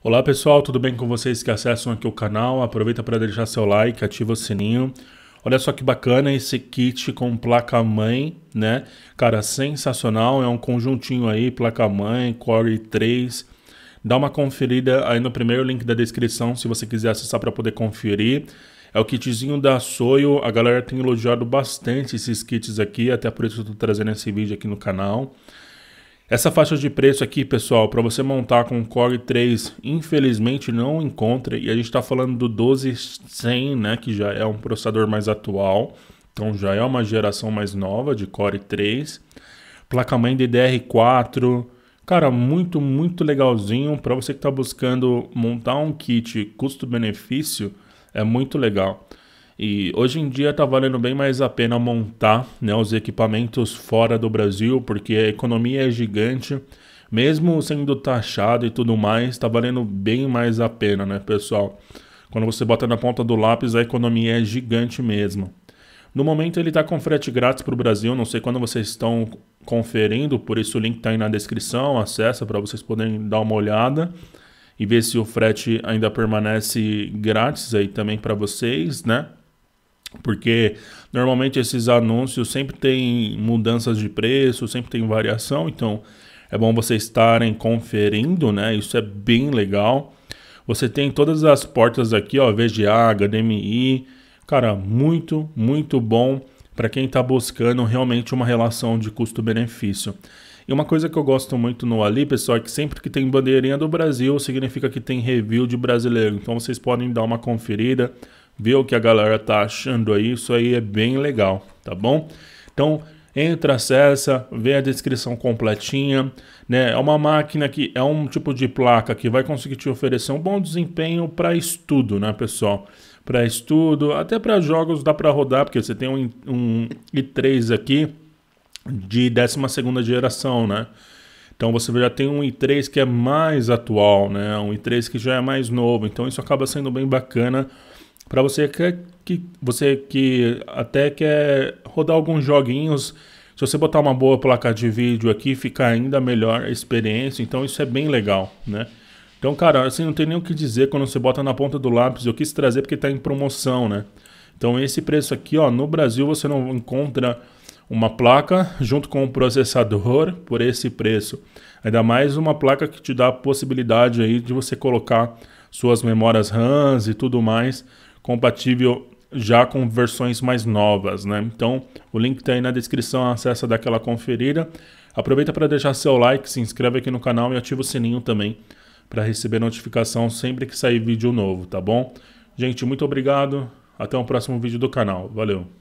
Olá pessoal, tudo bem com vocês que acessam aqui o canal? Aproveita para deixar seu like, ativa o sininho. Olha só que bacana esse kit com placa-mãe, né? Cara, sensacional, é um conjuntinho aí, placa-mãe, Core 3. Dá uma conferida aí no primeiro link da descrição se você quiser acessar para poder conferir. É o kitzinho da Soyo, a galera tem elogiado bastante esses kits aqui, até por isso eu estou trazendo esse vídeo aqui no canal. Essa faixa de preço aqui, pessoal, para você montar com Core 3, infelizmente não encontra. E a gente está falando do 12100, né, que já é um processador mais atual. Então já é uma geração mais nova de Core 3. Placa-mãe DDR4. Cara, muito, muito legalzinho. Para você que está buscando montar um kit custo-benefício, é muito legal. E hoje em dia está valendo bem mais a pena montar né, os equipamentos fora do Brasil, porque a economia é gigante. Mesmo sendo taxado e tudo mais, está valendo bem mais a pena, né, pessoal? Quando você bota na ponta do lápis, a economia é gigante mesmo. No momento ele está com frete grátis para o Brasil, não sei quando vocês estão conferindo, por isso o link está aí na descrição, acessa para vocês poderem dar uma olhada e ver se o frete ainda permanece grátis aí também para vocês, né? porque normalmente esses anúncios sempre tem mudanças de preço, sempre tem variação, então é bom vocês estarem conferindo, né? Isso é bem legal. Você tem todas as portas aqui, ó, VGA, HDMI, cara, muito, muito bom para quem está buscando realmente uma relação de custo-benefício. E uma coisa que eu gosto muito no Ali, pessoal, é que sempre que tem bandeirinha do Brasil, significa que tem review de brasileiro. Então vocês podem dar uma conferida ver o que a galera tá achando aí, isso aí é bem legal, tá bom? Então, entra, acessa, vê a descrição completinha, né? É uma máquina que é um tipo de placa que vai conseguir te oferecer um bom desempenho para estudo, né, pessoal? Para estudo, até para jogos dá para rodar, porque você tem um, um i3 aqui de 12 geração, né? Então você já tem um i3 que é mais atual, né? Um i3 que já é mais novo. Então isso acaba sendo bem bacana para você que, é que você que até quer rodar alguns joguinhos, se você botar uma boa placa de vídeo aqui, fica ainda melhor a experiência. Então isso é bem legal, né? Então, cara, assim, não tem nem o que dizer quando você bota na ponta do lápis. Eu quis trazer porque está em promoção, né? Então, esse preço aqui, ó, no Brasil você não encontra uma placa junto com o um processador por esse preço. Ainda mais uma placa que te dá a possibilidade aí de você colocar suas memórias RAMs e tudo mais compatível já com versões mais novas, né? Então, o link está aí na descrição, acessa daquela conferida. Aproveita para deixar seu like, se inscreve aqui no canal e ativa o sininho também para receber notificação sempre que sair vídeo novo, tá bom? Gente, muito obrigado. Até o próximo vídeo do canal. Valeu!